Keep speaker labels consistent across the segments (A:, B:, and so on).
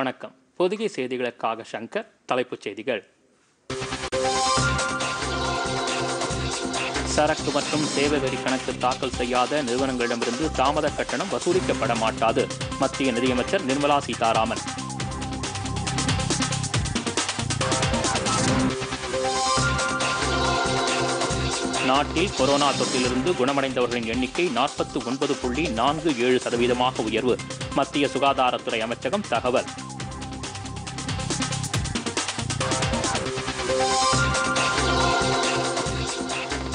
A: வணக்கம் பொதிகை செய்திகளுக்காக சங்கர் தலைப்புச் செய்திகள் சரக்கு மற்றும் சேவை வரி கணக்கு தாக்கல் செய்யாத நிறுவனங்களிடமிருந்து தாமத கட்டணம் வசூலிக்கப்பட மாட்டாது மத்திய நிதியமைச்சர் நிர்மலா சீதாராமன் நாட்டில் கொரோனா தொற்றிலிருந்து குணமடைந்தவர்களின் எண்ணிக்கை நாற்பத்தி ஒன்பது புள்ளி நான்கு ஏழு சதவீதமாக உயர்வு மத்திய சுகாதாரத்துறை அமைச்சகம் தகவல்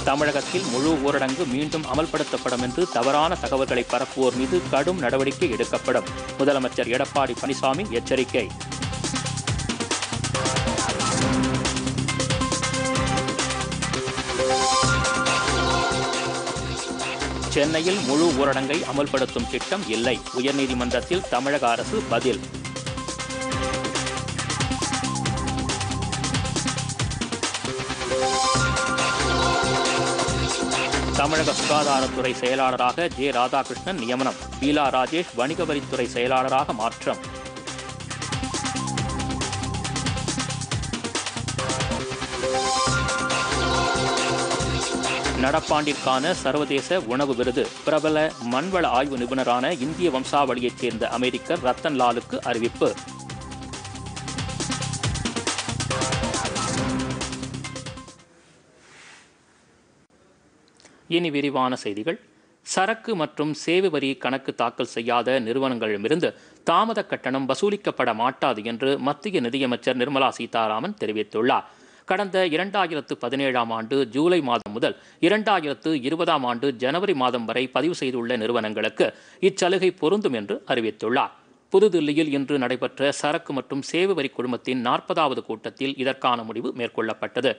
A: தமிழகத்தில் முழு ஊரடங்கு மீண்டும் அமல்படுத்தப்படும் என்று தவறான தகவல்களை பரப்புவோர் மீது கடும் நடவடிக்கை எடுக்கப்படும் முதலமைச்சர் எடப்பாடி பழனிசாமி எச்சரிக்கை சென்னையில் முழு ஊரடங்கை அமல்படுத்தும் திட்டம் இல்லை உயர்நீதிமன்றத்தில் தமிழக அரசு பதில் தமிழக சுகாதாரத்துறை செயலாளராக ஜே ராதாகிருஷ்ணன் நியமனம் பீலா ராஜேஷ் வணிக வரித்துறை செயலாளராக மாற்றம் நடப்பாண்டிற்கான சர்வதேச உணவு விருது பிரபல மண்வள ஆய்வு நிபுணரான இந்திய வம்சாவளியைச் சேர்ந்த அமெரிக்கர் ரத்தன்லாலுக்கு அறிவிப்பு இனி விரிவான செய்திகள் சரக்கு மற்றும் சேவை வரி கணக்கு தாக்கல் செய்யாத நிறுவனங்களிடமிருந்து தாமத கட்டணம் வசூலிக்கப்பட மாட்டாது என்று மத்திய நிதியமைச்சர் நிர்மலா சீதாராமன் தெரிவித்துள்ளார் கடந்த இரண்டாயிரத்து பதினேழாம் ஆண்டு ஜூலை மாதம் முதல் இரண்டாயிரத்து இருபதாம் ஆண்டு ஜனவரி மாதம் வரை பதிவு செய்துள்ள நிறுவனங்களுக்கு இச்சலுகை பொருந்தும் என்று அறிவித்துள்ளார் புதுதில்லியில் இன்று நடைபெற்ற சரக்கு மற்றும் சேவை வரி குழுமத்தின் நாற்பதாவது கூட்டத்தில் இதற்கான முடிவு மேற்கொள்ளப்பட்டது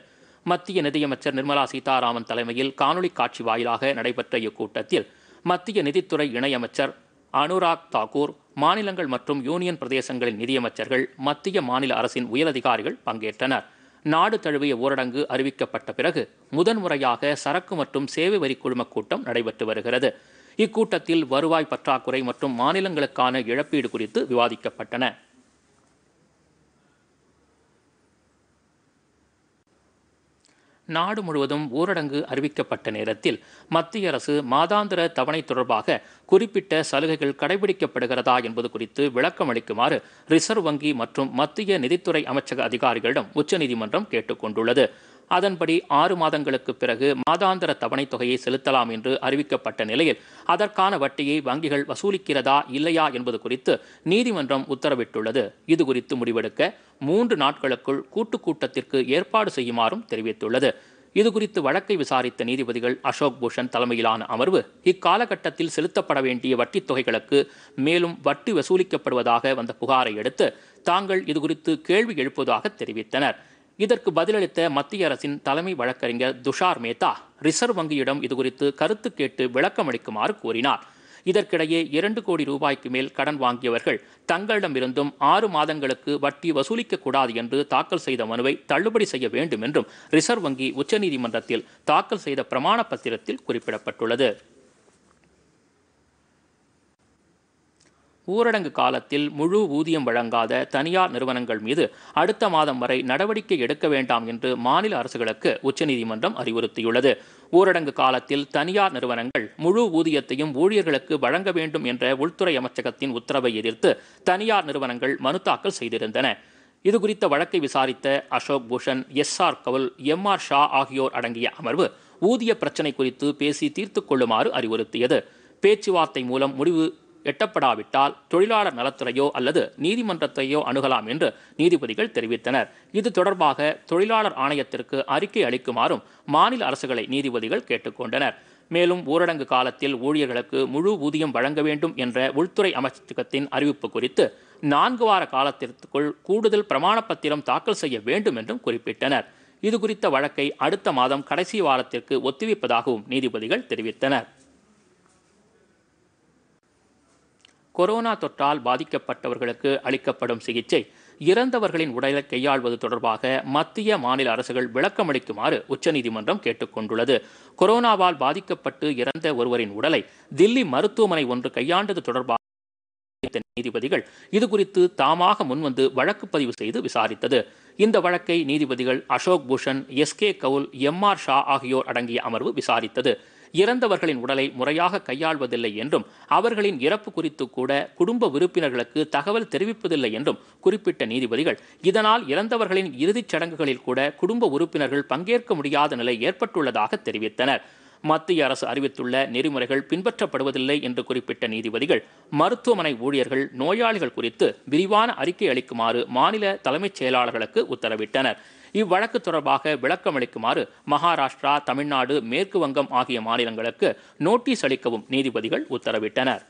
A: மத்திய நிதியமைச்சர் நிர்மலா சீதாராமன் தலைமையில் காணொலி காட்சி வாயிலாக நடைபெற்ற இக்கூட்டத்தில் மத்திய நிதித்துறை இணையமைச்சர் அனுராக் தாக்கூர் மாநிலங்கள் மற்றும் யூனியன் பிரதேசங்களின் நிதியமைச்சர்கள் மத்திய மாநில அரசின் உயரதிகாரிகள் பங்கேற்றனர் நாடு தழுவிய ஊரடங்கு அறிவிக்கப்பட்ட பிறகு முதன்முறையாக சரக்கு மற்றும் சேவை வரி குழும கூட்டம் நடைபெற்று வருகிறது இக்கூட்டத்தில் வருவாய் பற்றாக்குறை மற்றும் மாநிலங்களுக்கான இழப்பீடு குறித்து விவாதிக்கப்பட்டன நாடு முழுவதும் ஊரடங்கு அறிவிக்கப்பட்ட நேரத்தில் மத்திய அரசு மாதாந்திர தவணை தொடர்பாக குறிப்பிட்ட சலுகைகள் கடைபிடிக்கப்படுகிறதா என்பது குறித்து விளக்கம் அளிக்குமாறு ரிசர்வ் வங்கி மற்றும் மத்திய நிதித்துறை அமைச்சக அதிகாரிகளிடம் உச்சநீதிமன்றம் கேட்டுக்கொண்டுள்ளது அதன்படி ஆறு மாதங்களுக்கு பிறகு மாதாந்திர தவணைத் தொகையை செலுத்தலாம் என்று அறிவிக்கப்பட்ட நிலையில் அதற்கான வட்டியை வங்கிகள் வசூலிக்கிறதா இல்லையா என்பது குறித்து நீதிமன்றம் உத்தரவிட்டுள்ளது இது குறித்து முடிவெடுக்க மூன்று நாட்களுக்குள் கூட்டுக் கூட்டத்திற்கு ஏற்பாடு செய்யுமாறும் தெரிவித்துள்ளது இதுகுறித்து வழக்கை விசாரித்த நீதிபதிகள் அசோக் பூஷன் தலைமையிலான அமர்வு இக்காலகட்டத்தில் செலுத்தப்பட வேண்டிய வட்டித் தொகைகளுக்கு மேலும் வட்டி வசூலிக்கப்படுவதாக வந்த புகாரை அடுத்து தாங்கள் இதுகுறித்து கேள்வி எழுப்புவதாக தெரிவித்தனர் இதற்கு பதிலளித்த மத்திய அரசின் தலைமை வழக்கறிஞர் துஷார் மேத்தா ரிசர்வ் வங்கியிடம் இதுகுறித்து கருத்து கேட்டு விளக்கமளிக்குமாறு கூறினார் இதற்கிடையே இரண்டு கோடி ரூபாய்க்கு மேல் கடன் வாங்கியவர்கள் தங்களிடமிருந்தும் ஆறு மாதங்களுக்கு வட்டி வசூலிக்கக்கூடாது என்று தாக்கல் செய்த மனுவை தள்ளுபடி செய்ய வேண்டும் என்றும் ரிசர்வ் வங்கி உச்சநீதிமன்றத்தில் தாக்கல் செய்த பிரமாண பத்திரத்தில் குறிப்பிடப்பட்டுள்ளது ஊரடங்கு காலத்தில் முழு ஊதியம் வழங்காத தனியார் நிறுவனங்கள் மீது அடுத்த மாதம் வரை நடவடிக்கை எடுக்க வேண்டாம் என்று மாநில அரசுகளுக்கு உச்சநீதிமன்றம் அறிவுறுத்தியுள்ளது ஊரடங்கு காலத்தில் தனியார் நிறுவனங்கள் முழு ஊதியத்தையும் ஊழியர்களுக்கு வழங்க வேண்டும் என்ற உள்துறை அமைச்சகத்தின் உத்தரவை எதிர்த்து தனியார் நிறுவனங்கள் மனு தாக்கல் செய்திருந்தன இதுகுறித்த வழக்கை விசாரித்த Ashok Bhushan S R Kaul M R Shah ஆகியோர் அடங்கிய அமர்வு ஊதிய பிரச்சினை குறித்து பேசி தீர்த்து கொள்ளுமாறு அறிவுறுத்தியது பேச்சுவார்த்தை மூலம் முடிவு எட்டப்படாவிட்டால் தொழிலாளர் நலத்துறையோ அல்லது நீதிமன்றத்தையோ அணுகலாம் என்று நீதிபதிகள் தெரிவித்தனர் இது தொடர்பாக தொழிலாளர் ஆணையத்திற்கு அறிக்கை அளிக்குமாறும் மாநில அரசுகளை நீதிபதிகள் கேட்டுக்கொண்டனர் மேலும் ஊரடங்கு காலத்தில் ஊழியர்களுக்கு முழு ஊதியம் வழங்க வேண்டும் என்ற உள்துறை அமைச்சகத்தின் அறிவிப்பு குறித்து நான்கு வார காலத்திற்குள் கூடுதல் பிரமாண பத்திரம் தாக்கல் செய்ய வேண்டும் என்றும் குறிப்பிட்டனர் இது குறித்த வழக்கை அடுத்த மாதம் கடைசி வாரத்திற்கு ஒத்திவைப்பதாகவும் நீதிபதிகள் தெரிவித்தனர் கொரோனா தொற்றால் பாதிக்கப்பட்டவர்களுக்கு அளிக்கப்படும் சிகிச்சை இறந்தவர்களின் உடலை கையாள்வது தொடர்பாக மத்திய மாநில அரசுகள் விளக்கமளிக்குமாறு உச்சநீதிமன்றம் கேட்டுக்கொண்டுள்ளது கொரோனாவால் பாதிக்கப்பட்டு இறந்த ஒருவரின் உடலை தில்லி மருத்துவமனை ஒன்று கையாண்டது தொடர்பாக நீதிபதிகள் இது குறித்து தாமாக முன்வந்து வழக்கு பதிவு செய்து விசாரித்தது இந்த வழக்கை நீதிபதிகள் Ashok Bhushan S K Kaul M R Shah ஆகியோர் அடங்கிய அமர்வு விசாரித்தது இறந்தவர்களின் உடலை முறையாக கையாள்வதில்லை என்றும் அவர்களின் இறப்பு குறித்து கூட குடும்ப உறுப்பினர்களுக்கு தகவல் தெரிவிப்பதில்லை என்றும் குறிப்பிட்ட நீதிபதிகள் இதனால் இறந்தவர்களின் இறுதிச் சடங்குகளில் கூட குடும்ப உறுப்பினர்கள் பங்கேற்க முடியாத நிலை ஏற்பட்டுள்ளதாக தெரிவித்தனர் மத்திய அரசு அறிவித்துள்ள நெறிமுறைகள் பின்பற்றப்படுவதில்லை என்று குறிப்பிட்ட நீதிபதிகள் மருத்துவமனை ஊழியர்கள் நோயாளிகள் குறித்து விரிவான அறிக்கை அளிக்குமாறு மாநில தலைமைச் செயலாளர்களுக்கு உத்தரவிட்டனர் இவ்வழக்கு தொடர்பாக விளக்கம் அளிக்குமாறு மகாராஷ்டிரா தமிழ்நாடு மேற்கு வங்கம் ஆகிய மாநிலங்களுக்கு நோட்டீஸ் அளிக்கவும் நீதிபதிகள் உத்தரவிட்டனர்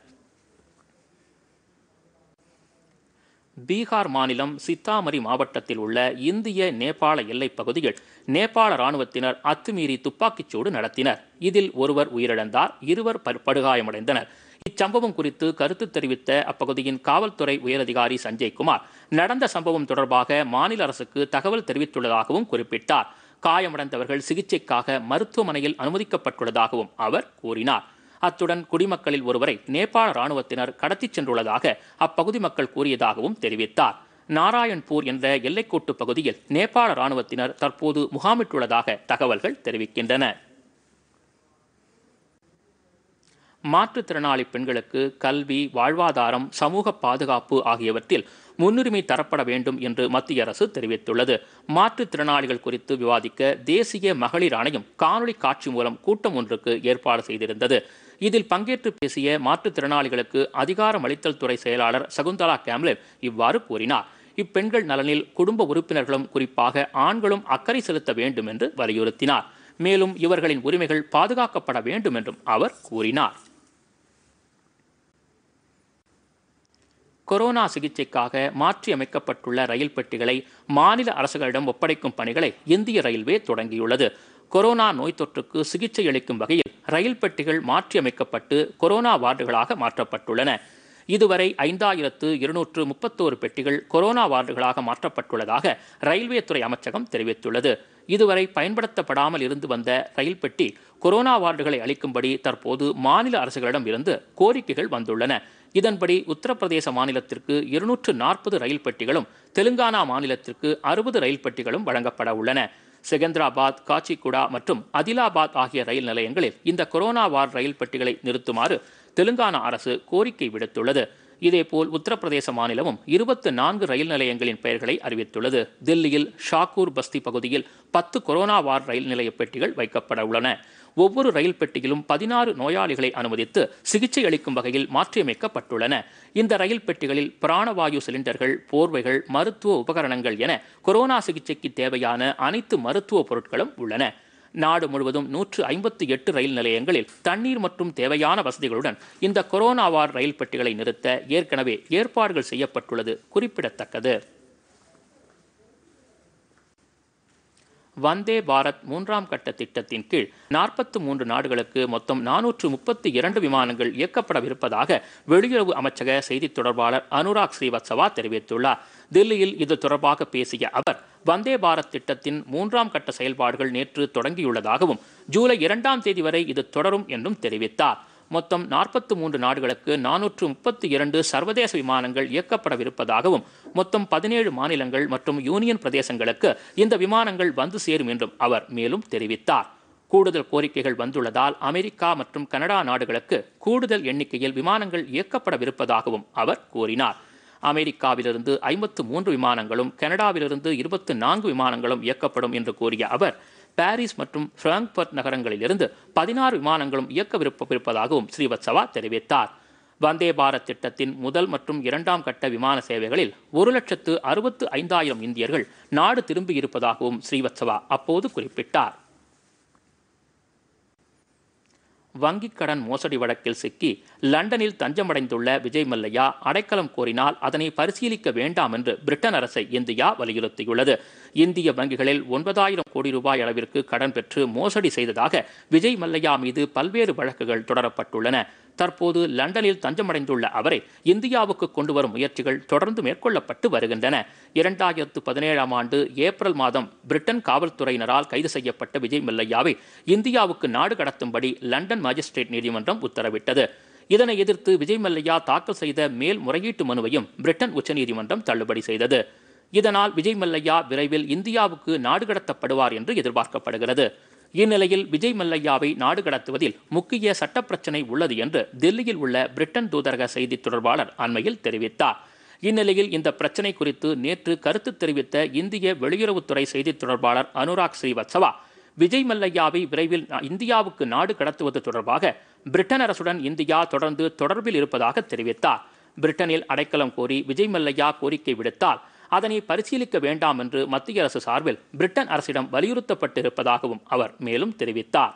A: பீகார் மாநிலம் சித்தாமரி மாவட்டத்தில் உள்ள இந்திய நேபாள எல்லைப் பகுதியில் நேபாள ராணுவத்தினர் அத்துமீறி துப்பாக்கிச்சூடு நடத்தினர் இதில் ஒருவர் உயிரிழந்தார் இருவர் படுகாயமடைந்தனர் இச்சம்பவம் குறித்து கருத்து தெரிவித்த அப்பகுதியின் காவல்துறை உயரதிகாரி சஞ்சய் குமார் நடந்த சம்பவம் தொடர்பாக மாநில அரசுக்கு தகவல் தெரிவித்துள்ளதாகவும் குறிப்பிட்டார் காயமடைந்தவர்கள் சிகிச்சைக்காக மருத்துவமனையில் அனுமதிக்கப்பட்டுள்ளதாகவும் அவர் கூறினார் அத்துடன் குடிமக்களில் ஒருவரை நேபாள ராணுவத்தினர் கடத்திச் சென்றுள்ளதாக அப்பகுதி மக்கள் கூறியதாகவும் தெரிவித்தார் நாராயண்பூர் என்ற எல்லைக்கோட்டு பகுதியில் நேபாள ராணுவத்தினர் தற்போது முகாமிட்டுள்ளதாக தகவல்கள் தெரிவிக்கின்றன மாற்றுத்திறனாளி பெண்களுக்கு கல்வி வாழ்வாதாரம் சமூக பாதுகாப்பு ஆகியவற்றில் முன்னுரிமை தரப்பட வேண்டும் என்று மத்திய அரசு தெரிவித்துள்ளது மாற்றுத்திறனாளிகள் குறித்து விவாதிக்க தேசிய மகளிர் ஆணையம் காணொலி காட்சி மூலம் கூட்டம் ஒன்றுக்கு ஏற்பாடு செய்திருந்தது இதில் பங்கேற்று பேசிய மாற்றுத்திறனாளிகளுக்கு அதிகாரம் அளித்தல் துறை செயலாளர் சகுந்தலா கேம்லேவ் இவ்வாறு கூறினார் இப்பெண்கள் நலனில் குடும்ப உறுப்பினர்களும் குறிப்பாக ஆண்களும் அக்கறை செலுத்த வேண்டும் என்று வலியுறுத்தினார் மேலும் இவர்களின் உரிமைகள் பாதுகாக்கப்பட வேண்டும் என்றும் அவர் கூறினார் கொரோனா சிகிச்சைக்காக மாற்றியமைக்கப்பட்டுள்ள ரயில் பெட்டிகளை மாநில அரசுகளிடம் ஒப்படைக்கும் பணிகளை இந்திய ரயில்வே தொடங்கியுள்ளது கொரோனா நோய் தொற்றுக்கு சிகிச்சை அளிக்கும் வகையில் ரயில் பெட்டிகள் மாற்றியமைக்கப்பட்டு கொரோனா வார்டுகளாக மாற்றப்பட்டுள்ளன இதுவரை ஐந்தாயிரத்து இருநூற்று முப்பத்தோரு பெட்டிகள் கொரோனா வார்டுகளாக மாற்றப்பட்டுள்ளதாக ரயில்வே துறை அமைச்சகம் தெரிவித்துள்ளது இதுவரை பயன்படுத்தப்படாமல் இருந்து வந்த ரயில் பெட்டி கொரோனா வார்டுகளை அளிக்கும்படி தற்போது மாநில அரசுகளிடம் இருந்து கோரிக்கைகள் வந்துள்ளன இதன்படி உத்தரப்பிரதேச மாநிலத்திற்கு இருநூற்று நாற்பது ரயில் பெட்டிகளும் தெலுங்கானா மாநிலத்திற்கு அறுபது ரயில் பெட்டிகளும் வழங்கப்பட உள்ளன செகந்திராபாத் காச்சிகுடா மற்றும் அதிலாபாத் ஆகிய ரயில் நிலையங்களில் இந்த கொரோனா வார்டு ரயில் பெட்டிகளை நிறுத்துமாறு தெலுங்கானா அரசு கோரிக்கை விடுத்துள்ளது இதேபோல் உத்தரப்பிரதேச மாநிலமும் இருபத்து நான்கு ரயில் நிலையங்களின் பெயர்களை அறிவித்துள்ளது தில்லியில் ஷாக்கூர் பஸ்தி பகுதியில் பத்து கொரோனா வார் ரயில் நிலைய பெட்டிகள் வைக்கப்பட உள்ளன ஒவ்வொரு ரயில் பெட்டியிலும் பதினாறு நோயாளிகளை அனுமதித்து சிகிச்சை அளிக்கும் வகையில் மாற்றியமைக்கப்பட்டுள்ளன இந்த ரயில் பெட்டிகளில் பிராணவாயு சிலிண்டர்கள் போர்வைகள் மருத்துவ உபகரணங்கள் என கொரோனா சிகிச்சைக்கு தேவையான அனைத்து மருத்துவ பொருட்களும் உள்ளன நாடு முழுவதும் நூற்று ஐம்பத்தி எட்டு ரயில் நிலையங்களில் தண்ணீர் மற்றும் தேவையான வசதிகளுடன் இந்த கொரோனா வார் ரயில் பெட்டிகளை நிறுத்த ஏற்கனவே ஏற்பாடுகள் செய்யப்பட்டுள்ளது குறிப்பிடத்தக்கது வந்தே பாரத் மூன்றாம் கட்ட திட்டத்தின் கீழ் நாற்பத்து மூன்று நாடுகளுக்கு மொத்தம் நானூற்று முப்பத்தி இரண்டு விமானங்கள் இயக்கப்படவிருப்பதாக வெளியுறவு அமைச்சக செய்தித் தொடர்பாளர் அனுராக் ஸ்ரீவத்சவா தெரிவித்துள்ளார் தில்லியில் இது தொடர்பாக பேசிய அவர் வந்தே பாரத் திட்டத்தின் மூன்றாம் கட்ட செயல்பாடுகள் நேற்று தொடங்கியுள்ளதாகவும் ஜூலை இரண்டாம் தேதி வரை இது தொடரும் என்றும் தெரிவித்தார் மொத்தம் நாற்பத்தி மூன்று நாடுகளுக்கு நானூற்று முப்பத்தி இரண்டு சர்வதேச விமானங்கள் இயக்கப்படவிருப்பதாகவும் மொத்தம் பதினேழு மாநிலங்கள் மற்றும் யூனியன் பிரதேசங்களுக்கு இந்த விமானங்கள் வந்து சேரும் என்றும் அவர் மேலும் தெரிவித்தார் கூடுதல் கோரிக்கைகள் வந்துள்ளதால் அமெரிக்கா மற்றும் கனடா நாடுகளுக்கு கூடுதல் எண்ணிக்கையில் விமானங்கள் இயக்கப்படவிருப்பதாகவும் அவர் கூறினார் அமெரிக்காவிலிருந்து ஐம்பத்து மூன்று விமானங்களும் கனடாவிலிருந்து இருபத்து நான்கு விமானங்களும் இயக்கப்படும் என்று கூறிய அவர் பாரிஸ் மற்றும் பிராங்க்பர்ட் நகரங்களிலிருந்து பதினாறு விமானங்களும் இயக்க விருப்பமிருப்பதாகவும் ஸ்ரீவத்சவா தெரிவித்தார் வந்தே பாரத் திட்டத்தின் முதல் மற்றும் இரண்டாம் கட்ட விமான சேவைகளில் ஒரு லட்சத்து அறுபத்து ஐந்தாயிரம் இந்தியர்கள் நாடு திரும்பியிருப்பதாகவும் ஸ்ரீவத்சவா அப்போது குறிப்பிட்டார் வங்கிக் கடன் மோசடி வழக்கில் சிக்கி லண்டனில் தஞ்சமடைந்துள்ள விஜய் மல்லையா அடைக்கலம் கோரினால் அதனை பரிசீலிக்க வேண்டாம் என்று பிரிட்டன் அரசை இந்தியா வலியுறுத்தியுள்ளது இந்திய வங்கிகளில் ஒன்பதாயிரம் கோடி ரூபாய் அளவிற்கு கடன் பெற்று மோசடி செய்ததாக விஜய் மல்லையா மீது பல்வேறு வழக்குகள் தொடரப்பட்டுள்ளன தற்போது லண்டனில் தஞ்சமடைந்துள்ள அவரை இந்தியாவுக்கு கொண்டு வரும் முயற்சிகள் தொடர்ந்து மேற்கொள்ளப்பட்டு வருகின்றன இரண்டாயிரத்து பதினேழாம் ஆண்டு ஏப்ரல் மாதம் பிரிட்டன் காவல்துறையினரால் கைது செய்யப்பட்ட விஜய் மல்லையாவை இந்தியாவுக்கு நாடு கடத்தும்படி லண்டன் மாஜிஸ்ட்ரேட் நீதிமன்றம் உத்தரவிட்டது இதனை எதிர்த்து விஜய் மல்லையா தாக்கல் செய்த மேல்முறையீட்டு மனுவையும் பிரிட்டன் உச்சநீதிமன்றம் தள்ளுபடி செய்தது இதனால் விஜய் மல்லையா விரைவில் இந்தியாவுக்கு நாடு கடத்தப்படுவார் என்று எதிர்பார்க்கப்படுகிறது இந்நிலையில் விஜய் மல்லையாவை நாடு கடத்துவதில் முக்கிய சட்ட பிரச்சினை உள்ளது என்று டெல்லியில் உள்ள பிரிட்டன் தூதரக செய்தி தொடர்பாளர் அண்மையில் தெரிவித்தார் இந்நிலையில் இந்த பிரச்சினை குறித்து நேற்று கருத்து தெரிவித்த இந்திய வெளியுறவுத்துறை செய்தி தொடர்பாளர் அனுராக் ஸ்ரீவத்சவா விஜய் மல்லையாவை விரைவில் இந்தியாவுக்கு நாடு கடத்துவது தொடர்பாக பிரிட்டன் அரசுடன் இந்தியா தொடர்ந்து தொடர்பில் இருப்பதாக தெரிவித்தார் பிரிட்டனில் அடைக்கலம் கோரி விஜய் மல்லையா கோரிக்கை விடுத்தால் அதனை பரிசீலிக்க வேண்டாம் என்று மத்திய அரசு சார்பில் பிரிட்டன் அரசிடம் வலியுறுத்தப்பட்டிருப்பதாகவும் அவர் மேலும் தெரிவித்தார்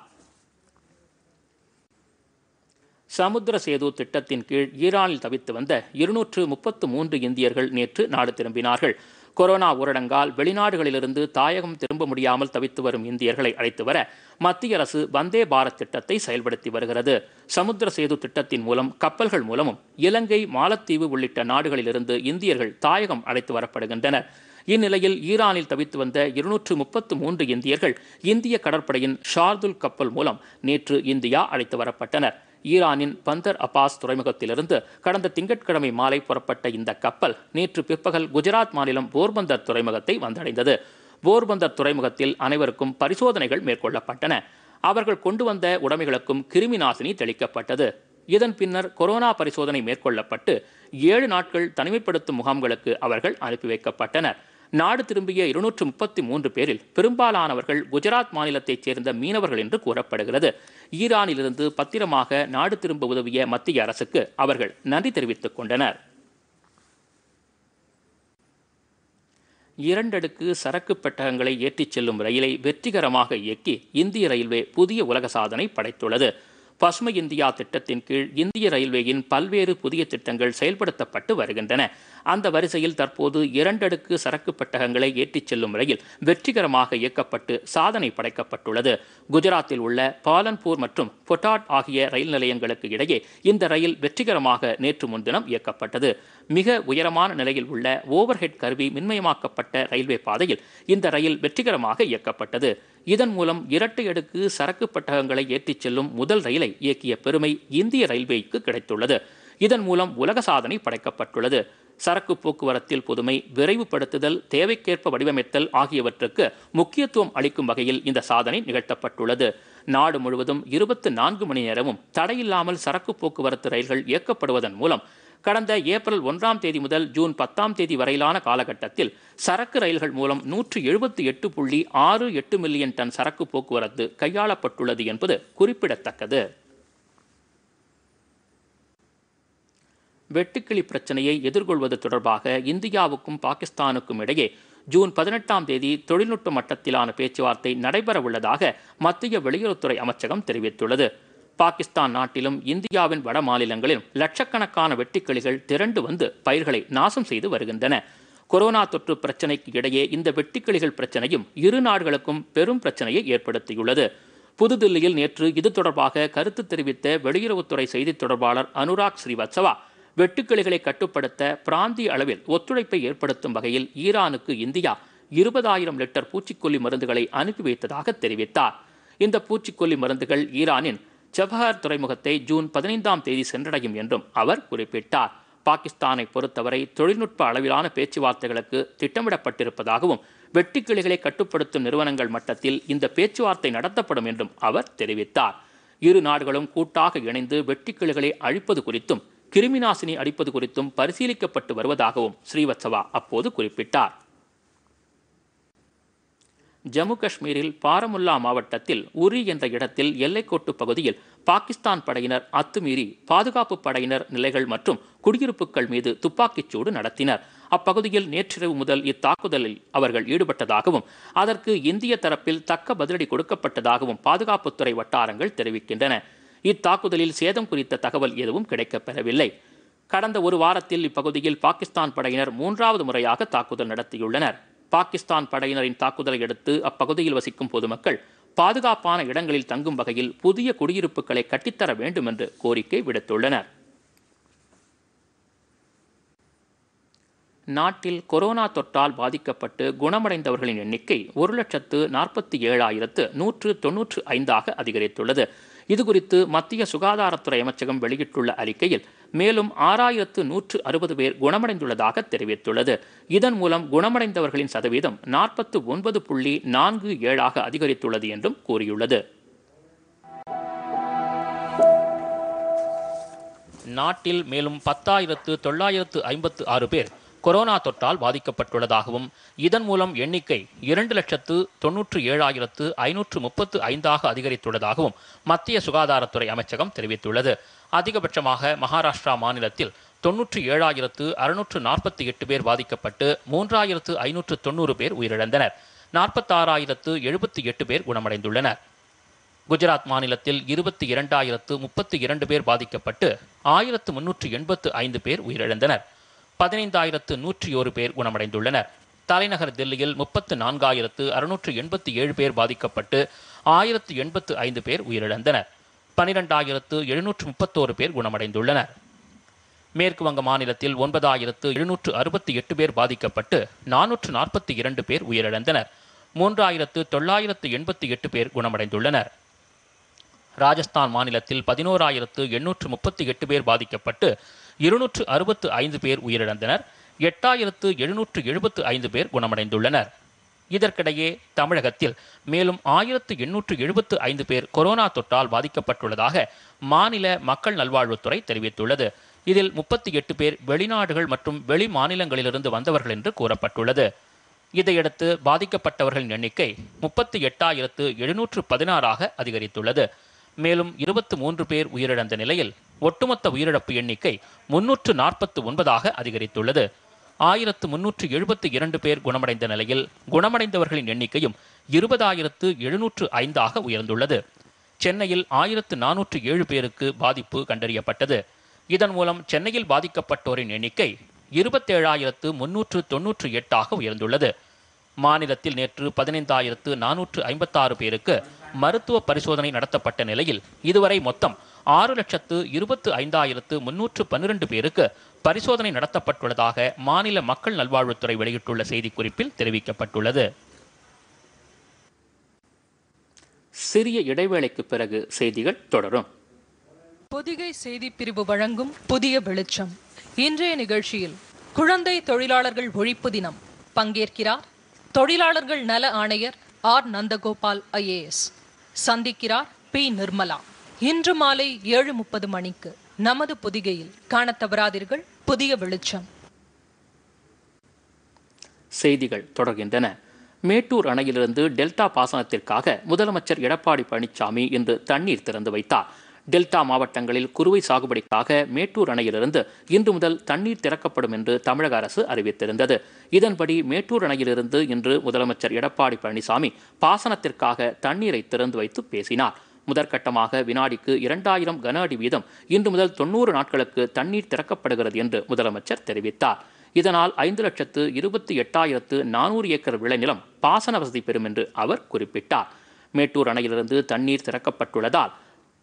A: சமுத்திர சேது திட்டத்தின் கீழ் ஈரானில் தவித்து வந்த இருநூற்று முப்பத்து மூன்று இந்தியர்கள் நேற்று நாடு திரும்பினார்கள் கொரோனா ஊரடங்கால் வெளிநாடுகளிலிருந்து தாயகம் திரும்ப முடியாமல் தவித்து வரும் இந்தியர்களை அழைத்து வர மத்திய அரசு வந்தே பாரத் திட்டத்தை செயல்படுத்தி வருகிறது சமுத்திர சேது திட்டத்தின் மூலம் கப்பல்கள் மூலமும் இலங்கை மாலத்தீவு உள்ளிட்ட நாடுகளிலிருந்து இந்தியர்கள் தாயகம் அழைத்து வரப்படுகின்றனர் இந்நிலையில் ஈரானில் தவித்து வந்த இருநூற்று முப்பத்து மூன்று இந்தியர்கள் இந்திய கடற்படையின் ஷார்துல் கப்பல் மூலம் நேற்று இந்தியா அழைத்து வரப்பட்டனர் ஈரானின் பந்தர் அபாஸ் துறைமுகத்திலிருந்து கடந்த திங்கட்கிழமை மாலை புறப்பட்ட இந்த கப்பல் நேற்று பிற்பகல் குஜராத் மாநிலம் போர்பந்தர் துறைமுகத்தை வந்தடைந்தது போர்பந்தர் துறைமுகத்தில் அனைவருக்கும் பரிசோதனைகள் மேற்கொள்ளப்பட்டன அவர்கள் கொண்டு வந்த உடைமைகளுக்கும் கிருமி நாசினி தெளிக்கப்பட்டது இதன் பின்னர் கொரோனா பரிசோதனை மேற்கொள்ளப்பட்டு ஏழு நாட்கள் தனிமைப்படுத்தும் முகாம்களுக்கு அவர்கள் அனுப்பி வைக்கப்பட்டனர் நாடு திரும்பிய இருநூற்று முப்பத்தி மூன்று பேரில் பெரும்பாலானவர்கள் குஜராத் மாநிலத்தைச் சேர்ந்த மீனவர்கள் என்று கூறப்படுகிறது ஈரானிலிருந்து பத்திரமாக நாடு திரும்ப உதவிய மத்திய அரசுக்கு அவர்கள் நன்றி தெரிவித்துக் கொண்டனர் இரண்டடுக்கு சரக்கு பெட்டகங்களை ஏற்றிச் செல்லும் ரயிலை வெற்றிகரமாக இயக்கி இந்திய ரயில்வே புதிய உலக சாதனை படைத்துள்ளது பசுமை இந்தியா திட்டத்தின் கீழ் இந்திய ரயில்வேயின் பல்வேறு புதிய திட்டங்கள் செயல்படுத்தப்பட்டு வருகின்றன அந்த வரிசையில் தற்போது இரண்டடுக்கு சரக்கு பெட்டகங்களை ஏற்றிச் செல்லும் ரயில் வெற்றிகரமாக இயக்கப்பட்டு சாதனை படைக்கப்பட்டுள்ளது குஜராத்தில் உள்ள பாலன்பூர் மற்றும் பொட்டாட் ஆகிய ரயில் நிலையங்களுக்கு இடையே இந்த ரயில் வெற்றிகரமாக நேற்று முன்தினம் இயக்கப்பட்டது மிக உயரமான நிலையில் உள்ள ஓவர்ஹெட் கருவி மின்மயமாக்கப்பட்ட ரயில்வே பாதையில் இந்த ரயில் வெற்றிகரமாக இயக்கப்பட்டது இதன் மூலம் இரட்டை அடுக்கு சரக்கு பெட்டகங்களை ஏற்றிச் செல்லும் முதல் ரயிலை இயக்கிய பெருமை இந்திய ரயில்வேக்கு கிடைத்துள்ளது இதன் மூலம் உலக சாதனை படைக்கப்பட்டுள்ளது சரக்கு போக்குவரத்தில் புதுமை விரைவுபடுத்துதல் தேவைக்கேற்ப வடிவமைத்தல் ஆகியவற்றுக்கு முக்கியத்துவம் அளிக்கும் வகையில் இந்த சாதனை நிகழ்த்தப்பட்டுள்ளது நாடு முழுவதும் இருபத்தி நான்கு மணி நேரமும் தடையில்லாமல் சரக்கு போக்குவரத்து ரயில்கள் இயக்கப்படுவதன் மூலம் கடந்த ஏப்ரல் ஒன்றாம் தேதி முதல் ஜூன் பத்தாம் தேதி வரையிலான காலகட்டத்தில் சரக்கு ரயில்கள் மூலம் நூற்று எழுபத்தி எட்டு புள்ளி ஆறு எட்டு மில்லியன் டன் சரக்கு போக்குவரத்து கையாளப்பட்டுள்ளது என்பது குறிப்பிடத்தக்கது வெட்டுக்கிளி பிரச்சனையை எதிர்கொள்வது தொடர்பாக இந்தியாவுக்கும் பாகிஸ்தானுக்கும் இடையே ஜூன் பதினெட்டாம் தேதி தொழில்நுட்ப மட்டத்திலான பேச்சுவார்த்தை நடைபெறவுள்ளதாக மத்திய வெளியுறவுத்துறை அமைச்சகம் தெரிவித்துள்ளது பாகிஸ்தான் நாட்டிலும் இந்தியாவின் வட மாநிலங்களிலும் லட்சக்கணக்கான வெட்டுக்கிளிகள் திரண்டு வந்து பயிர்களை நாசம் செய்து வருகின்றன கொரோனா தொற்று பிரச்சனைக்கு இடையே இந்த வெட்டுக்கிளிகள் பிரச்சனையும் இரு நாடுகளுக்கும் பெரும் பிரச்சனையை ஏற்படுத்தியுள்ளது புதுதில்லியில் நேற்று இது தொடர்பாக கருத்து தெரிவித்த வெளியுறவுத்துறை செய்தித் தொடர்பாளர் அனுராக் ஸ்ரீவத்சவா வெட்டுக்கிளிகளை கட்டுப்படுத்த பிராந்திய அளவில் ஒத்துழைப்பை ஏற்படுத்தும் வகையில் ஈரானுக்கு இந்தியா இருபதாயிரம் லிட்டர் பூச்சிக்கொல்லி மருந்துகளை அனுப்பி வைத்ததாக தெரிவித்தார் இந்த பூச்சிக்கொல்லி மருந்துகள் ஈரானின் செபஹார் துறைமுகத்தை ஜூன் பதினைந்தாம் தேதி சென்றடையும் என்றும் அவர் குறிப்பிட்டார் பாகிஸ்தானை பொறுத்தவரை தொழில்நுட்ப அளவிலான பேச்சுவார்த்தைகளுக்கு திட்டமிடப்பட்டிருப்பதாகவும் வெட்டுக்கிளிகளை கட்டுப்படுத்தும் நிறுவனங்கள் மட்டத்தில் இந்த பேச்சுவார்த்தை நடத்தப்படும் என்றும் அவர் தெரிவித்தார் இரு நாடுகளும் கூட்டாக இணைந்து வெட்டிக்கிளிகளை அழிப்பது குறித்தும் கிருமிநாசினி அடிப்பது குறித்தும் பரிசீலிக்கப்பட்டு வருவதாகவும் ஸ்ரீவத்சவா அப்போது குறிப்பிட்டார் ஜம்மு காஷ்மீரில் பாரமுல்லா மாவட்டத்தில் உரி என்ற இடத்தில் எல்லைக்கோட்டு பகுதியில் பாகிஸ்தான் படையினர் அத்துமீறி பாதுகாப்பு படையினர் நிலைகள் மற்றும் குடியிருப்புகள் மீது துப்பாக்கிச்சூடு நடத்தினர் அப்பகுதியில் நேற்றிரவு முதல் இத்தாக்குதலில் அவர்கள் ஈடுபட்டதாகவும் அதற்கு இந்திய தரப்பில் தக்க பதிலடி கொடுக்கப்பட்டதாகவும் பாதுகாப்புத்துறை வட்டாரங்கள் தெரிவிக்கின்றன இத்தாக்குதலில் சேதம் குறித்த தகவல் எதுவும் கிடைக்கப்பெறவில்லை கடந்த ஒரு வாரத்தில் இப்பகுதியில் பாகிஸ்தான் படையினர் மூன்றாவது முறையாக தாக்குதல் நடத்தியுள்ளனர் பாகிஸ்தான் படையினரின் தாக்குதலை அடுத்து அப்பகுதியில் வசிக்கும் பொதுமக்கள் பாதுகாப்பான இடங்களில் தங்கும் வகையில் புதிய குடியிருப்புகளை கட்டித்தர வேண்டும் என்று கோரிக்கை விடுத்துள்ளனர் நாட்டில் கொரோனா தொற்றால் பாதிக்கப்பட்டு குணமடைந்தவர்களின் எண்ணிக்கை ஒரு லட்சத்து நாற்பத்தி ஏழாயிரத்து நூற்று தொன்னூற்று ஐந்தாக அதிகரித்துள்ளது இதுகுறித்து மத்திய சுகாதாரத்துறை அமைச்சகம் வெளியிட்டுள்ள அறிக்கையில் மேலும் ஆறாயிரத்து நூற்று அறுபது பேர் குணமடைந்துள்ளதாக தெரிவித்துள்ளது இதன் மூலம் குணமடைந்தவர்களின் சதவீதம் நாற்பத்து ஒன்பது புள்ளி நான்கு ஏழாக அதிகரித்துள்ளது என்றும் கூறியுள்ளது நாட்டில் மேலும் பத்தாயிரத்து தொள்ளாயிரத்து ஐம்பத்து ஆறு பேர் கொரோனா தொற்றால் பாதிக்கப்பட்டுள்ளதாகவும் இதன் மூலம் எண்ணிக்கை இரண்டு லட்சத்து தொன்னூற்று ஏழாயிரத்து ஐநூற்று முப்பத்து ஐந்தாக அதிகரித்துள்ளதாகவும் மத்திய சுகாதாரத்துறை அமைச்சகம் தெரிவித்துள்ளது அதிகபட்சமாக மகாராஷ்டிரா மாநிலத்தில் தொன்னூற்று ஏழாயிரத்து அறுநூற்று நாற்பத்தி எட்டு பேர் பாதிக்கப்பட்டு மூன்றாயிரத்து ஐநூற்று தொன்னூறு பேர் உயிரிழந்தனர் நாற்பத்தாறாயிரத்து எழுபத்தி எட்டு பேர் குணமடைந்துள்ளனர் குஜராத் மாநிலத்தில் இருபத்தி இரண்டாயிரத்து முப்பத்தி இரண்டு பேர் பாதிக்கப்பட்டு ஆயிரத்து முன்னூற்று எண்பத்து ஐந்து பேர் உயிரிழந்தனர் பதினைந்தாயிரத்து நூற்றி ஒரு பேர் குணமடைந்துள்ளனர் தலைநகர் தில்லியில் முப்பத்து நான்காயிரத்து அறுநூற்று எண்பத்தி ஏழு பேர் பாதிக்கப்பட்டு ஆயிரத்து எண்பத்து ஐந்து பேர் உயிரிழந்தனர் பனிரெண்டாயிரத்து எழுநூற்று முப்பத்தோரு பேர் குணமடைந்துள்ளனர் மேற்கு வங்க மாநிலத்தில் ஒன்பதாயிரத்து எழுநூற்று அறுபத்தி எட்டு பேர் பாதிக்கப்பட்டு நானூற்று நாற்பத்தி இரண்டு பேர் உயிரிழந்தனர் மூன்றாயிரத்து தொள்ளாயிரத்து எண்பத்தி எட்டு பேர் குணமடைந்துள்ளனர் ராஜஸ்தான் மாநிலத்தில் பதினோராயிரத்து எண்ணூற்று முப்பத்தி எட்டு பேர் பாதிக்கப்பட்டு இருநூற்று அறுபத்து ஐந்து பேர் உயிரிழந்தனர் எட்டாயிரத்து எழுநூற்று எழுபத்து ஐந்து பேர் குணமடைந்துள்ளனர் இதற்கிடையே தமிழகத்தில் மேலும் ஆயிரத்து எண்ணூற்று எழுபத்து ஐந்து பேர் கொரோனா தொற்றால் பாதிக்கப்பட்டுள்ளதாக மாநில மக்கள் நல்வாழ்வுத்துறை தெரிவித்துள்ளது இதில் முப்பத்தி எட்டு பேர் வெளிநாடுகள் மற்றும் வெளி மாநிலங்களிலிருந்து வந்தவர்கள் என்று கூறப்பட்டுள்ளது இதையடுத்து பாதிக்கப்பட்டவர்களின் எண்ணிக்கை முப்பத்தி எட்டாயிரத்து எழுநூற்று பதினாறாக அதிகரித்துள்ளது மேலும் இருபத்தி மூன்று பேர் உயிரிழந்த நிலையில் ஒட்டுமொத்த உயிரிழப்பு எண்ணிக்கை முன்னூற்று நாற்பத்து ஒன்பதாக அதிகரித்துள்ளது ஆயிரத்து முன்னூற்று எழுபத்து இரண்டு பேர் குணமடைந்த நிலையில் குணமடைந்தவர்களின் எண்ணிக்கையும் இருபதாயிரத்து எழுநூற்று ஐந்தாக உயர்ந்துள்ளது சென்னையில் ஆயிரத்து நானூற்று ஏழு பேருக்கு பாதிப்பு கண்டறியப்பட்டது இதன் மூலம் சென்னையில் பாதிக்கப்பட்டோரின் எண்ணிக்கை இருபத்தேழாயிரத்து முன்னூற்று தொன்னூற்று எட்டாக உயர்ந்துள்ளது மாநிலத்தில் நேற்று பதினைந்தாயிரத்து நானூற்று ஐம்பத்தாறு பேருக்கு மருத்துவ பரிசோதனை நடத்தப்பட்ட நிலையில் இதுவரை மொத்தம் ஆறு லட்சத்து இருபத்து ஐந்தாயிரத்து முன்னூற்று பன்னிரண்டு பேருக்கு பரிசோதனை நடத்தப்பட்டுள்ளதாக மாநில மக்கள் நல்வாழ்வுத்துறை வெளியிட்டுள்ள செய்திக்குறிப்பில் தெரிவிக்கப்பட்டுள்ளது சிறிய இடைவேளைக்கு பிறகு செய்திகள் தொடரும்
B: பொதிகை செய்தி பிரிவு வழங்கும் புதிய வெளிச்சம் இன்றைய நிகழ்ச்சியில் குழந்தை தொழிலாளர்கள் ஒழிப்பு தினம் பங்கேற்கிறார் தொழிலாளர்கள் நல ஆணையர் ஆர் நந்தகோபால் ஐஏஎஸ் சந்திக்கிறார் பி நிர்மலா இன்று மாலை ஏழு முப்பது மணிக்கு நமது பொதிகையில் காண தவறாதீர்கள் புதிய வெளிச்சம்
A: செய்திகள் தொடர்கின்றன மேட்டூர் அணையிலிருந்து டெல்டா பாசனத்திற்காக முதலமைச்சர் எடப்பாடி பழனிசாமி இன்று தண்ணீர் திறந்து வைத்தார் டெல்டா மாவட்டங்களில் குறுவை சாகுபடிக்காக மேட்டூர் அணையிலிருந்து இன்று முதல் தண்ணீர் திறக்கப்படும் என்று தமிழக அரசு அறிவித்திருந்தது இதன்படி மேட்டூர் அணையிலிருந்து இன்று முதலமைச்சர் எடப்பாடி பழனிசாமி பாசனத்திற்காக தண்ணீரை திறந்து வைத்து பேசினார் முதற்கட்டமாக வினாடிக்கு இரண்டாயிரம் கன அடி வீதம் இன்று முதல் தொன்னூறு நாட்களுக்கு தண்ணீர் திறக்கப்படுகிறது என்று முதலமைச்சர் தெரிவித்தார் இதனால் ஐந்து லட்சத்து இருபத்தி எட்டாயிரத்து நானூறு ஏக்கர் விளைநிலம் பாசன வசதி பெறும் என்று அவர் குறிப்பிட்டார் மேட்டூர் அணையிலிருந்து தண்ணீர் திறக்கப்பட்டுள்ளதால்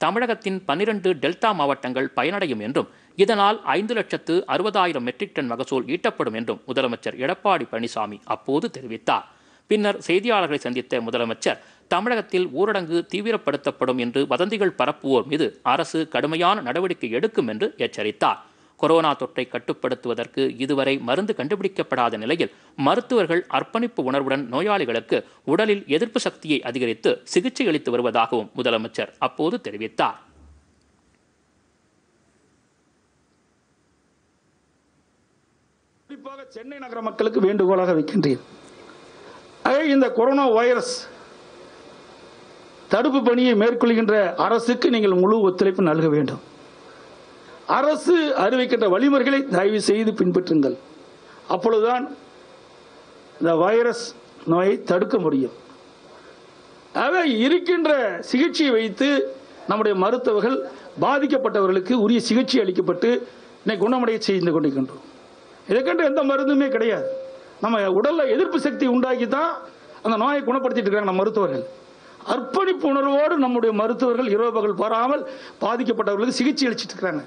A: தமிழகத்தின் பன்னிரண்டு டெல்டா மாவட்டங்கள் பயனடையும் என்றும் இதனால் ஐந்து லட்சத்து அறுபதாயிரம் மெட்ரிக் டன் மகசூல் ஈட்டப்படும் என்றும் முதலமைச்சர் எடப்பாடி பழனிசாமி அப்போது தெரிவித்தார் பின்னர் செய்தியாளர்களை சந்தித்த முதலமைச்சர் தமிழகத்தில் ஊரடங்கு தீவிரப்படுத்தப்படும் என்று வதந்திகள் பரப்புவோர் மீது அரசு கடுமையான நடவடிக்கை எடுக்கும் என்று எச்சரித்தார் கொரோனா தொற்றை கட்டுப்படுத்துவதற்கு இதுவரை மருந்து கண்டுபிடிக்கப்படாத நிலையில் மருத்துவர்கள் அர்ப்பணிப்பு உணர்வுடன் நோயாளிகளுக்கு உடலில் எதிர்ப்பு சக்தியை அதிகரித்து சிகிச்சை அளித்து வருவதாகவும் முதலமைச்சர் அப்போது தெரிவித்தார் குறிப்பாக சென்னை நகர மக்களுக்கு வேண்டுகோளாக வைக்கின்றேன் இந்த கொரோனா வைரஸ் தடுப்பு பணியை மேற்கொள்கின்ற அரசுக்கு நீங்கள் முழு ஒத்துழைப்பு நல்க வேண்டும் அரசு அறிவிக்கின்ற வழிமுறைகளை தயவு செய்து பின்பற்றுங்கள் அப்பொழுதுதான் இந்த வைரஸ் நோயை தடுக்க முடியும் ஆக இருக்கின்ற சிகிச்சையை வைத்து நம்முடைய மருத்துவர்கள் பாதிக்கப்பட்டவர்களுக்கு உரிய சிகிச்சை அளிக்கப்பட்டு இன்னைக்கு குணமடைய செய்து கொண்டிருக்கின்றோம் இதற்கென்று எந்த மருந்துமே கிடையாது நம்ம உடலில் எதிர்ப்பு சக்தி உண்டாக்கி தான் அந்த நோயை குணப்படுத்திட்டு இருக்காங்க நம்ம மருத்துவர்கள் அர்ப்பணிப்பு உணர்வோடு நம்முடைய மருத்துவர்கள் இரவு பகல் பாராமல் பாதிக்கப்பட்டவர்களுக்கு சிகிச்சை அளிச்சுட்டு இருக்கிறாங்க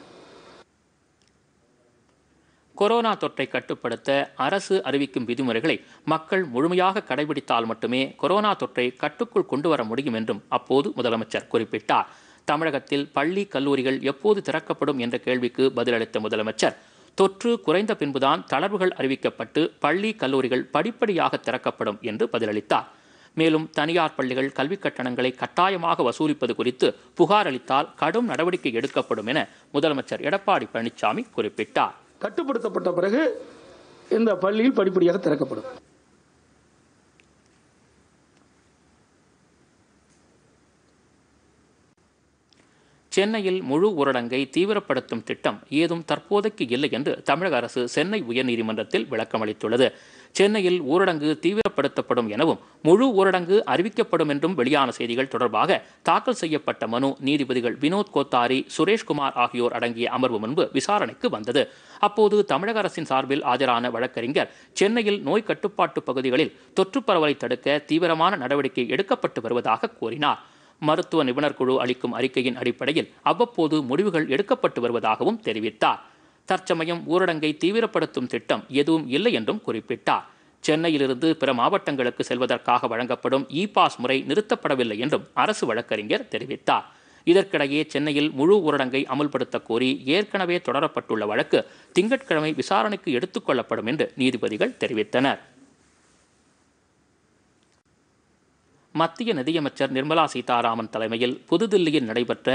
A: கொரோனா தொற்றை கட்டுப்படுத்த அரசு அறிவிக்கும் விதிமுறைகளை மக்கள் முழுமையாக கடைபிடித்தால் மட்டுமே கொரோனா தொற்றை கட்டுக்குள் கொண்டு வர முடியும் என்றும் அப்போது முதலமைச்சர் குறிப்பிட்டார் தமிழகத்தில் பள்ளி கல்லூரிகள் எப்போது திறக்கப்படும் என்ற கேள்விக்கு பதிலளித்த முதலமைச்சர் தொற்று குறைந்த பின்புதான் தளர்வுகள் அறிவிக்கப்பட்டு பள்ளி கல்லூரிகள் படிப்படியாக திறக்கப்படும் என்று பதிலளித்தார் மேலும் தனியார் பள்ளிகள் கல்விக் கட்டணங்களை கட்டாயமாக வசூலிப்பது குறித்து புகார் அளித்தால் கடும் நடவடிக்கை எடுக்கப்படும் என முதலமைச்சர் எடப்பாடி பழனிசாமி குறிப்பிட்டார் கட்டுப்படுத்தப்பட்ட பிறகு இந்த பள்ளியில் படிப்படியாக திறக்கப்படும் சென்னையில் முழு ஊரடங்கை தீவிரப்படுத்தும் திட்டம் ஏதும் தற்போதைக்கு இல்லை என்று தமிழக அரசு சென்னை உயர்நீதிமன்றத்தில் விளக்கமளித்துள்ளது சென்னையில் ஊரடங்கு தீவிரப்படுத்தப்படும் எனவும் முழு ஊரடங்கு அறிவிக்கப்படும் என்றும் வெளியான செய்திகள் தொடர்பாக தாக்கல் செய்யப்பட்ட மனு நீதிபதிகள் வினோத் கோத்தாரி சுரேஷ்குமார் ஆகியோர் அடங்கிய அமர்வு முன்பு விசாரணைக்கு வந்தது அப்போது தமிழக அரசின் சார்பில் ஆஜரான வழக்கறிஞர் சென்னையில் நோய் கட்டுப்பாட்டு பகுதிகளில் தொற்று பரவலை தடுக்க தீவிரமான நடவடிக்கை எடுக்கப்பட்டு வருவதாக கூறினார் மருத்துவ நிபுணர் குழு அளிக்கும் அறிக்கையின் அடிப்படையில் அவ்வப்போது முடிவுகள் எடுக்கப்பட்டு வருவதாகவும் தெரிவித்தார் தற்சமயம் ஊரடங்கை தீவிரப்படுத்தும் திட்டம் எதுவும் இல்லை என்றும் குறிப்பிட்டார் சென்னையிலிருந்து பிற மாவட்டங்களுக்கு செல்வதற்காக வழங்கப்படும் இ பாஸ் முறை நிறுத்தப்படவில்லை என்றும் அரசு வழக்கறிஞர் தெரிவித்தார் இதற்கிடையே சென்னையில் முழு ஊரடங்கை அமல்படுத்த கோரி ஏற்கனவே தொடரப்பட்டுள்ள வழக்கு திங்கட்கிழமை விசாரணைக்கு எடுத்துக்கொள்ளப்படும் என்று நீதிபதிகள் தெரிவித்தனர் மத்திய நிதியமைச்சர் நிர்மலா சீதாராமன் தலைமையில் புதுதில்லியில் நடைபெற்ற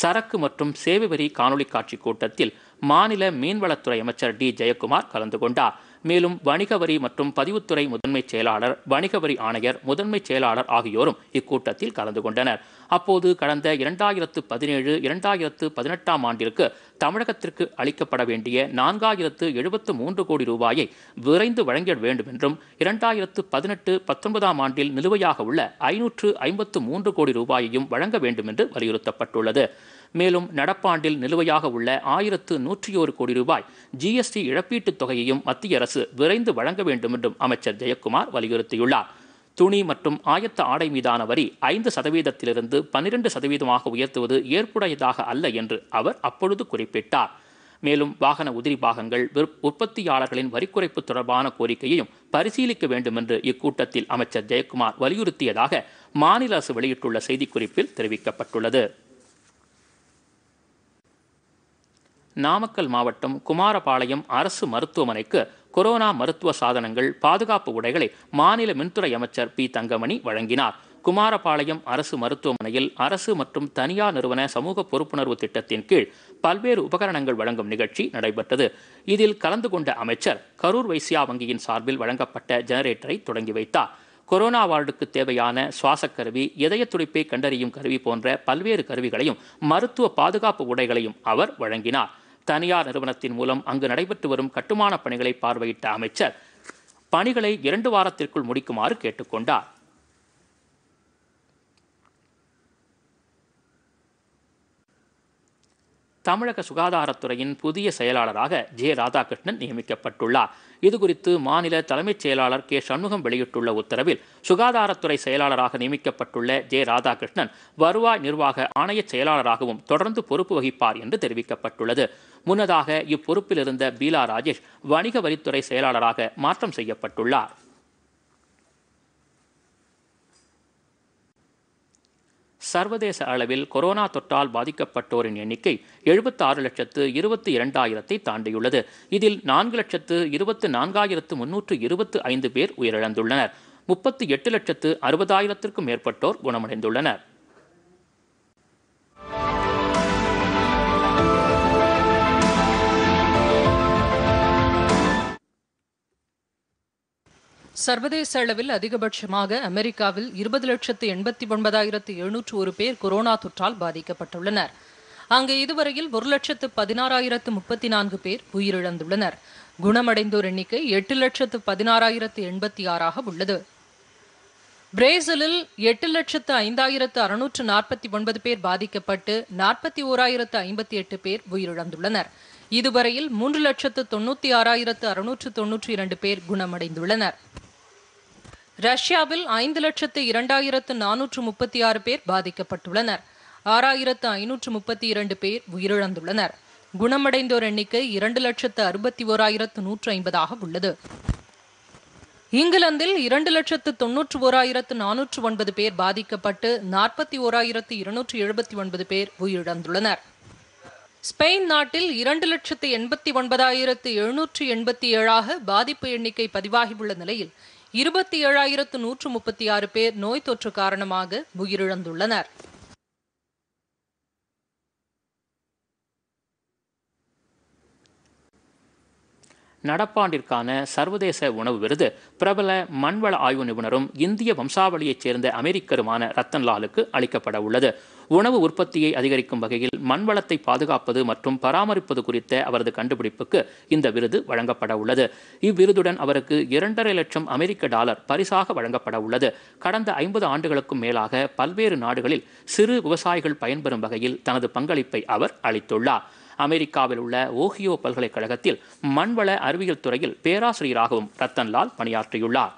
A: சரக்கு மற்றும் சேவை வரி காணொலி காட்சி கூட்டத்தில் மாநில மீன்வளத்துறை அமைச்சர் டி ஜெயக்குமார் கலந்து கொண்டார் மேலும் வணிக வரி மற்றும் பதிவுத்துறை முதன்மை செயலாளர் வணிக வரி ஆணையர் முதன்மை செயலாளர் ஆகியோரும் இக்கூட்டத்தில் கலந்து கொண்டனர் அப்போது கடந்த இரண்டாயிரத்து பதினேழு இரண்டாயிரத்து பதினெட்டாம் ஆண்டிற்கு தமிழகத்திற்கு அளிக்கப்பட வேண்டிய நான்காயிரத்து எழுபத்து மூன்று கோடி ரூபாயை விரைந்து வழங்க வேண்டும் என்றும் இரண்டாயிரத்து பதினெட்டு பத்தொன்பதாம் ஆண்டில் நிலுவையாக உள்ள ஐநூற்று ஐம்பத்து மூன்று கோடி ரூபாயையும் வழங்க வேண்டும் என்று வலியுறுத்தப்பட்டுள்ளது மேலும் நடப்பாண்டில் நிலுவையாக உள்ள ஆயிரத்து நூற்றி ஒரு கோடி ரூபாய் ஜிஎஸ்டி இழப்பீட்டுத் தொகையையும் மத்திய அரசு விரைந்து வழங்க வேண்டும் என்றும் அமைச்சர் ஜெயக்குமார் வலியுறுத்தியுள்ளார் துணி மற்றும் ஆயத்த ஆடை மீதான வரி ஐந்து சதவீதத்திலிருந்து பன்னிரண்டு சதவீதமாக உயர்த்துவது ஏற்புடையதாக அல்ல என்று அவர் அப்பொழுது குறிப்பிட்டார் மேலும் வாகன உதிரி பாகங்கள் உற்பத்தியாளர்களின் வரி குறைப்பு தொடர்பான கோரிக்கையையும் பரிசீலிக்க வேண்டும் என்று இக்கூட்டத்தில் அமைச்சர் ஜெயக்குமார் வலியுறுத்தியதாக மாநில அரசு வெளியிட்டுள்ள செய்திக்குறிப்பில் தெரிவிக்கப்பட்டுள்ளது நாமக்கல் மாவட்டம் குமாரபாளையம் அரசு மருத்துவமனைக்கு கொரோனா மருத்துவ சாதனங்கள் பாதுகாப்பு உடைகளை மாநில மின்துறை அமைச்சர் பி தங்கமணி வழங்கினார் குமாரபாளையம் அரசு மருத்துவமனையில் அரசு மற்றும் தனியார் நிறுவன சமூக பொறுப்புணர்வு திட்டத்தின் கீழ் பல்வேறு உபகரணங்கள் வழங்கும் நிகழ்ச்சி நடைபெற்றது இதில் கலந்து கொண்ட அமைச்சர் கரூர் வைசியா வங்கியின் சார்பில் வழங்கப்பட்ட ஜெனரேட்டரை தொடங்கி வைத்தார் கொரோனா வார்டுக்கு தேவையான சுவாச கருவி இதய துடிப்பை கண்டறியும் கருவி போன்ற பல்வேறு கருவிகளையும் மருத்துவ பாதுகாப்பு உடைகளையும் அவர் வழங்கினார் தனியார் நிறுவனத்தின் மூலம் அங்கு நடைபெற்று வரும் கட்டுமான பணிகளை பார்வையிட்ட அமைச்சர் பணிகளை இரண்டு வாரத்திற்குள் முடிக்குமாறு கேட்டுக்கொண்டார் தமிழக சுகாதாரத்துறையின் புதிய செயலாளராக ஜே ராதாகிருஷ்ணன் நியமிக்கப்பட்டுள்ளார் இதுகுறித்து மாநில தலைமைச் செயலாளர் கே சண்முகம் வெளியிட்டுள்ள உத்தரவில் சுகாதாரத்துறை செயலாளராக நியமிக்கப்பட்டுள்ள ஜே ராதாகிருஷ்ணன் வருவாய் நிர்வாக ஆணைய செயலாளராகவும் தொடர்ந்து பொறுப்பு வகிப்பார் என்று தெரிவிக்கப்பட்டுள்ளது முன்னதாக இப்பொறுப்பில் இருந்த பீலா ராஜேஷ் வணிக வரித்துறை செயலாளராக மாற்றம் செய்யப்பட்டுள்ளார் சர்வதேச அளவில் கொரோனா தொற்றால் பாதிக்கப்பட்டோரின் எண்ணிக்கை எழுபத்தாறு ஆறு லட்சத்து இருபத்தி இரண்டாயிரத்தை தாண்டியுள்ளது இதில் நான்கு லட்சத்து இருபத்து நான்காயிரத்து முன்னூற்று இருபத்து ஐந்து பேர் உயிரிழந்துள்ளனர் முப்பத்தி எட்டு லட்சத்து அறுபதாயிரத்திற்கும் மேற்பட்டோர் குணமடைந்துள்ளனர்
B: சர்வதேச அளவில் அதிகபட்சமாக அமெரிக்காவில் இருபது லட்சத்து எண்பத்தி ஒன்பதாயிரத்து எழுநூற்று ஒரு பேர் கொரோனா தொற்றால் பாதிக்கப்பட்டுள்ளனர் அங்கு இதுவரையில் ஒரு லட்சத்து பதினாறாயிரத்து முப்பத்தி நான்கு பேர் உயிரிழந்துள்ளனர் குணமடைந்தோர் எண்ணிக்கை எட்டு லட்சத்து பதினாறாயிரத்து எண்பத்தி ஆறாக உள்ளது பிரேசிலில் எட்டு லட்சத்து ஐந்தாயிரத்து அறுநூற்று நாற்பத்தி ஒன்பது பேர் பாதிக்கப்பட்டு நாற்பத்தி ஓராயிரத்து ஐம்பத்தி எட்டு பேர் உயிரிழந்துள்ளனர் இதுவரையில் மூன்று லட்சத்து தொண்ணூற்றி ஆறாயிரத்து அறுநூற்று தொன்னூற்றி இரண்டு பேர் குணமடைந்துள்ளனர் ரஷ்யாவில் ஐந்து லட்சத்து இரண்டாயிரத்து நானூற்று முப்பத்தி ஆறு பேர் பாதிக்கப்பட்டுள்ளனர் ஆறாயிரத்து ஐநூற்று முப்பத்தி இரண்டு பேர் உயிரிழந்துள்ளனர் குணமடைந்தோர் எண்ணிக்கை இரண்டு லட்சத்து அறுபத்தி ஓராயிரத்து நூற்று ஐம்பதாக உள்ளது இங்கிலாந்தில் இரண்டு லட்சத்து தொன்னூற்று ஓராயிரத்து நானூற்று ஒன்பது பேர் பாதிக்கப்பட்டு நாற்பத்தி ஓராயிரத்து இருநூற்று எழுபத்தி ஒன்பது பேர் உயிரிழந்துள்ளனர் ஸ்பெயின் நாட்டில் இரண்டு லட்சத்து எண்பத்தி ஒன்பதாயிரத்து எழுநூற்று எண்பத்தி ஏழாக பாதிப்பு எண்ணிக்கை பதிவாகியுள்ள நிலையில் இருபத்தி ஏழாயிரத்து நூற்று முப்பத்தி ஆறு பேர் நோய் தொற்று காரணமாக உயிரிழந்துள்ளனர்
A: நடப்பாண்டிற்கான சர்வதேச உணவு விருது பிரபல மண்வள ஆய்வு நிபுணரும் இந்திய வம்சாவளியைச் சேர்ந்த அமெரிக்கருமான ரத்தன்லாலுக்கு அளிக்கப்பட உள்ளது உணவு உற்பத்தியை அதிகரிக்கும் வகையில் மண்வளத்தை பாதுகாப்பது மற்றும் பராமரிப்பது குறித்த அவரது கண்டுபிடிப்புக்கு இந்த விருது வழங்கப்பட உள்ளது இவ்விருதுடன் அவருக்கு இரண்டரை லட்சம் அமெரிக்க டாலர் பரிசாக வழங்கப்பட உள்ளது கடந்த ஐம்பது ஆண்டுகளுக்கும் மேலாக பல்வேறு நாடுகளில் சிறு விவசாயிகள் பயன்பெறும் வகையில் தனது பங்களிப்பை அவர் அளித்துள்ளார் அமெரிக்காவில் உள்ள ஓஹியோ பல்கலைக்கழகத்தில் மண்வள அறிவியல் துறையில் பேராசிரியராகவும் ரத்தன்லால் பணியாற்றியுள்ளார்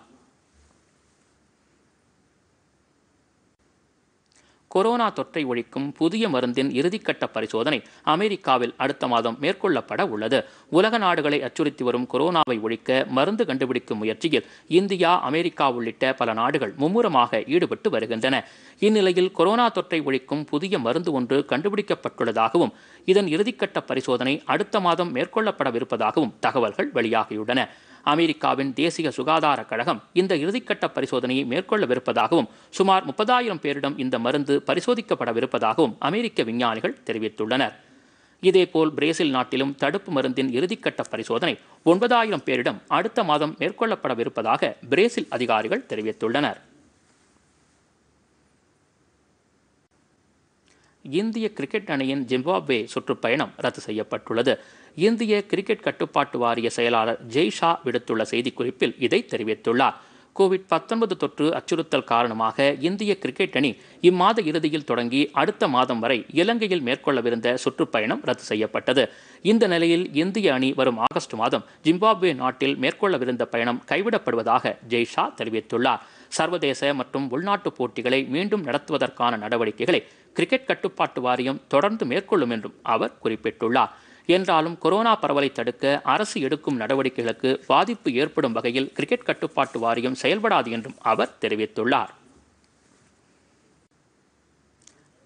A: கொரோனா தொற்றை ஒழிக்கும் புதிய மருந்தின் இறுதிக்கட்ட பரிசோதனை அமெரிக்காவில் அடுத்த மாதம் மேற்கொள்ளப்பட உள்ளது உலக நாடுகளை அச்சுறுத்தி வரும் கொரோனாவை ஒழிக்க மருந்து கண்டுபிடிக்கும் முயற்சியில் இந்தியா அமெரிக்கா உள்ளிட்ட பல நாடுகள் மும்முரமாக ஈடுபட்டு வருகின்றன இந்நிலையில் கொரோனா தொற்றை ஒழிக்கும் புதிய மருந்து ஒன்று கண்டுபிடிக்கப்பட்டுள்ளதாகவும் இதன் இறுதிக்கட்ட பரிசோதனை அடுத்த மாதம் மேற்கொள்ளப்படவிருப்பதாகவும் தகவல்கள் வெளியாகியுள்ளன அமெரிக்காவின் தேசிய சுகாதார கழகம் இந்த இறுதிக்கட்ட பரிசோதனையை மேற்கொள்ளவிருப்பதாகவும் சுமார் முப்பதாயிரம் பேரிடம் இந்த மருந்து பரிசோதிக்கப்படவிருப்பதாகவும் அமெரிக்க விஞ்ஞானிகள் தெரிவித்துள்ளனர் இதேபோல் பிரேசில் நாட்டிலும் தடுப்பு மருந்தின் இறுதிக்கட்ட பரிசோதனை ஒன்பதாயிரம் பேரிடம் அடுத்த மாதம் மேற்கொள்ளப்படவிருப்பதாக பிரேசில் அதிகாரிகள் தெரிவித்துள்ளனர் இந்திய கிரிக்கெட் அணியின் ஜிம்பாப்வே சுற்றுப்பயணம் ரத்து செய்யப்பட்டுள்ளது இந்திய கிரிக்கெட் கட்டுப்பாட்டு வாரிய செயலாளர் ஜெய்ஷா விடுத்துள்ள செய்திக்குறிப்பில் இதை தெரிவித்துள்ளார் கோவிட் பத்தொன்பது தொற்று அச்சுறுத்தல் காரணமாக இந்திய கிரிக்கெட் அணி இம்மாத இறுதியில் தொடங்கி அடுத்த மாதம் வரை இலங்கையில் மேற்கொள்ளவிருந்த சுற்றுப்பயணம் ரத்து செய்யப்பட்டது இந்த நிலையில் இந்திய அணி வரும் ஆகஸ்ட் மாதம் ஜிம்பாப்வே நாட்டில் மேற்கொள்ளவிருந்த பயணம் கைவிடப்படுவதாக ஜெய்ஷா தெரிவித்துள்ளார் சர்வதேச மற்றும் உள்நாட்டு போட்டிகளை மீண்டும் நடத்துவதற்கான நடவடிக்கைகளை கிரிக்கெட் கட்டுப்பாட்டு வாரியம் தொடர்ந்து மேற்கொள்ளும் என்றும் அவர் குறிப்பிட்டுள்ளார் என்றாலும் கொரோனா பரவலை தடுக்க அரசு எடுக்கும் நடவடிக்கைகளுக்கு பாதிப்பு ஏற்படும் வகையில் கிரிக்கெட் கட்டுப்பாட்டு வாரியம் செயல்படாது என்றும் அவர் தெரிவித்துள்ளார்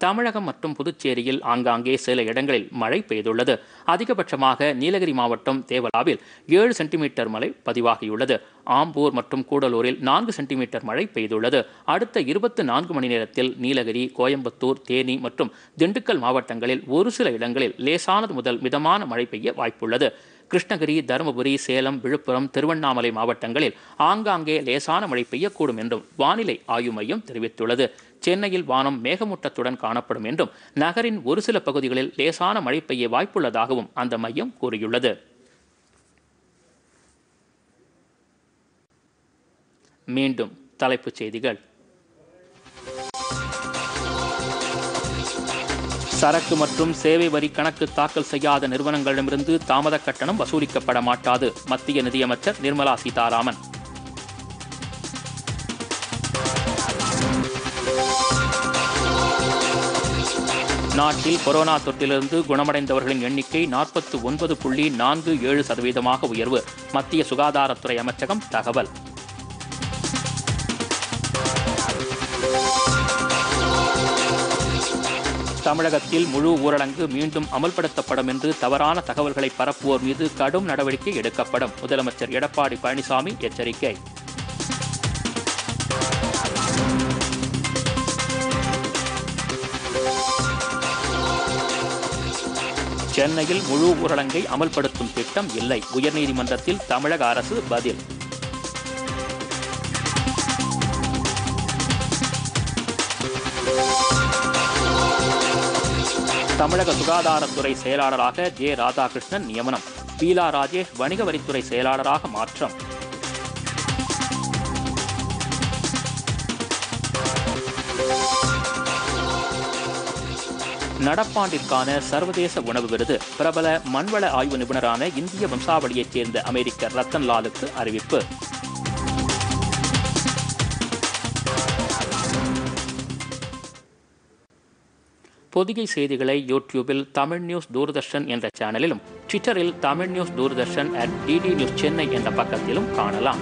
A: தமிழகம் மற்றும் புதுச்சேரியில் ஆங்காங்கே சில இடங்களில் மழை பெய்துள்ளது அதிகபட்சமாக நீலகிரி மாவட்டம் தேவலாவில் ஏழு சென்டிமீட்டர் மழை பதிவாகியுள்ளது ஆம்பூர் மற்றும் கூடலூரில் நான்கு சென்டிமீட்டர் மழை பெய்துள்ளது அடுத்த இருபத்தி நான்கு மணி நேரத்தில் நீலகிரி கோயம்புத்தூர் தேனி மற்றும் திண்டுக்கல் மாவட்டங்களில் ஒரு சில இடங்களில் லேசானது முதல் மிதமான மழை பெய்ய வாய்ப்புள்ளது கிருஷ்ணகிரி தருமபுரி சேலம் விழுப்புரம் திருவண்ணாமலை மாவட்டங்களில் ஆங்காங்கே லேசான மழை பெய்யக்கூடும் என்றும் வானிலை ஆய்வு மையம் தெரிவித்துள்ளது சென்னையில் வானம் மேகமூட்டத்துடன் காணப்படும் என்றும் நகரின் ஒரு சில பகுதிகளில் லேசான மழை பெய்ய வாய்ப்புள்ளதாகவும் அந்த மையம் கூறியுள்ளது மீண்டும் தலைப்புச் செய்திகள் சரக்கு மற்றும் சேவை வரி கணக்கு தாக்கல் செய்யாத நிறுவனங்களிடமிருந்து தாமத கட்டணம் வசூலிக்கப்பட மாட்டாது மத்திய நிதியமைச்சர் நிர்மலா சீதாராமன் நாட்டில் கொரோனா தொற்றிலிருந்து குணமடைந்தவர்களின் எண்ணிக்கை நாற்பத்தி ஒன்பது புள்ளி நான்கு ஏழு சதவீதமாக உயர்வு மத்திய சுகாதாரத்துறை அமைச்சகம் தகவல் தமிழகத்தில் முழு ஊரடங்கு மீண்டும் அமல்படுத்தப்படும் என்று தவறான தகவல்களை பரப்புவோர் மீது கடும் நடவடிக்கை எடுக்கப்படும் முதலமைச்சர் எடப்பாடி பழனிசாமி எச்சரிக்கை சென்னையில் முழு ஊரடங்கை அமல்படுத்தும் திட்டம் இல்லை உயர்நீதிமன்றத்தில் தமிழக அரசு பதில் தமிழக சுகாதாரத்துறை செயலாளராக ஜே ராதாகிருஷ்ணன் நியமனம் பீலா ராஜேஷ் வணிக வரித்துறை செயலாளராக மாற்றம் நடப்பாண்டிற்கான சர்வதேச உணவு விருது பிரபல மண்வள ஆய்வு நிபுணரான இந்திய வம்சாவளியைச் சேர்ந்த அமெரிக்கர் லாலுக்கு அறிவிப்பு பொதிகை செய்திகளை யூடியூபில் தமிழ் நியூஸ் தூர்தர்ஷன் என்ற சேனலிலும் ட்விட்டரில் Tamil news Doordarshan at DD news Chennai என்ற பக்கத்திலும் காணலாம்